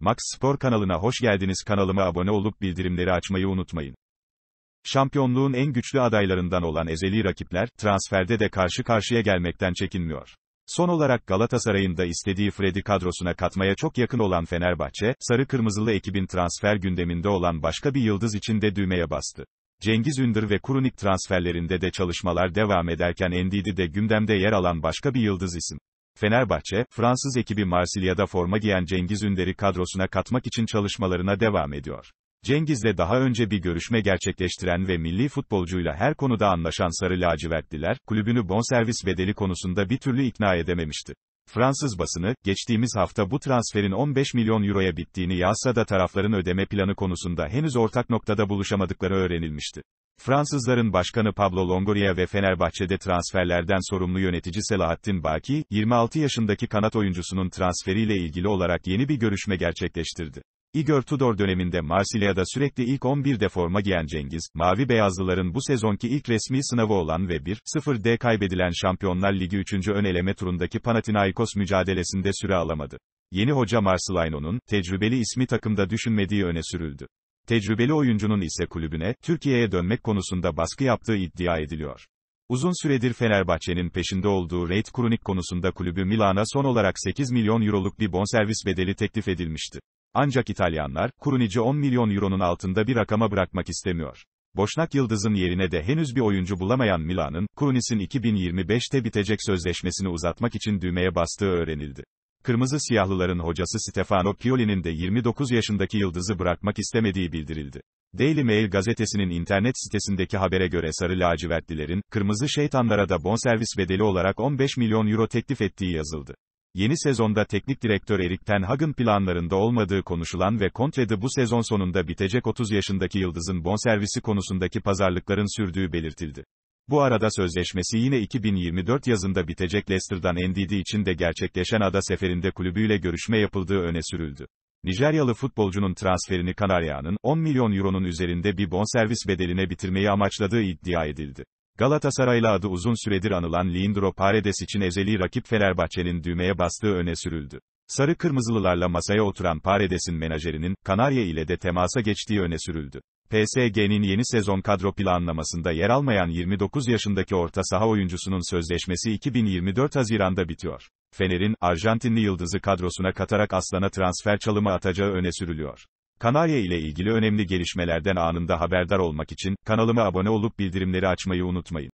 Max Spor kanalına hoş geldiniz. Kanalıma abone olup bildirimleri açmayı unutmayın. Şampiyonluğun en güçlü adaylarından olan ezeli rakipler, transferde de karşı karşıya gelmekten çekinmiyor. Son olarak Galatasaray'ın da istediği Freddy kadrosuna katmaya çok yakın olan Fenerbahçe, sarı kırmızılı ekibin transfer gündeminde olan başka bir yıldız için de düğmeye bastı. Cengiz Ündür ve Kurunik transferlerinde de çalışmalar devam ederken Endidi de gündemde yer alan başka bir yıldız isim. Fenerbahçe, Fransız ekibi Marsilya'da forma giyen Cengiz Ünder'i kadrosuna katmak için çalışmalarına devam ediyor. Cengiz'le daha önce bir görüşme gerçekleştiren ve milli futbolcuyla her konuda anlaşan Sarı Lacivertliler, kulübünü bonservis bedeli konusunda bir türlü ikna edememişti. Fransız basını, geçtiğimiz hafta bu transferin 15 milyon euroya bittiğini yazsa da tarafların ödeme planı konusunda henüz ortak noktada buluşamadıkları öğrenilmişti. Fransızların başkanı Pablo Longoria ve Fenerbahçe'de transferlerden sorumlu yönetici Selahattin Baki, 26 yaşındaki kanat oyuncusunun transferiyle ilgili olarak yeni bir görüşme gerçekleştirdi. Igor Tudor döneminde Marsilya'da sürekli ilk 11'de forma giyen Cengiz, Mavi Beyazlıların bu sezonki ilk resmi sınavı olan ve 1-0'de kaybedilen Şampiyonlar Ligi 3. ön eleme turundaki Panathinaikos mücadelesinde süre alamadı. Yeni hoca Marcelino'nun, tecrübeli ismi takımda düşünmediği öne sürüldü. Tecrübeli oyuncunun ise kulübüne, Türkiye'ye dönmek konusunda baskı yaptığı iddia ediliyor. Uzun süredir Fenerbahçe'nin peşinde olduğu Reit Kronik konusunda kulübü Milan'a son olarak 8 milyon euroluk bir bonservis bedeli teklif edilmişti. Ancak İtalyanlar, Kurunici 10 milyon euronun altında bir rakama bırakmak istemiyor. Boşnak Yıldız'ın yerine de henüz bir oyuncu bulamayan Milan'ın, Krunis'in 2025'te bitecek sözleşmesini uzatmak için düğmeye bastığı öğrenildi. Kırmızı Siyahlıların hocası Stefano Pioli'nin de 29 yaşındaki yıldızı bırakmak istemediği bildirildi. Daily Mail gazetesinin internet sitesindeki habere göre sarı lacivertlilerin, kırmızı şeytanlara da bonservis bedeli olarak 15 milyon euro teklif ettiği yazıldı. Yeni sezonda teknik direktör Erik Ten Hag'ın planlarında olmadığı konuşulan ve Contre'de bu sezon sonunda bitecek 30 yaşındaki yıldızın bonservisi konusundaki pazarlıkların sürdüğü belirtildi. Bu arada sözleşmesi yine 2024 yazında bitecek Leicester'dan NDD için de gerçekleşen ada seferinde kulübüyle görüşme yapıldığı öne sürüldü. Nijeryalı futbolcunun transferini Kanarya'nın 10 milyon euronun üzerinde bir bonservis bedeline bitirmeyi amaçladığı iddia edildi. Galatasaray'la adı uzun süredir anılan Lindro Paredes için ezeli rakip Fenerbahçe'nin düğmeye bastığı öne sürüldü. Sarı Kırmızılılarla masaya oturan Paredes'in menajerinin, Kanarya ile de temasa geçtiği öne sürüldü. PSG'nin yeni sezon kadro planlamasında yer almayan 29 yaşındaki orta saha oyuncusunun sözleşmesi 2024 Haziran'da bitiyor. Fener'in, Arjantinli yıldızı kadrosuna katarak Aslan'a transfer çalımı atacağı öne sürülüyor. Kanarya ile ilgili önemli gelişmelerden anında haberdar olmak için, kanalıma abone olup bildirimleri açmayı unutmayın.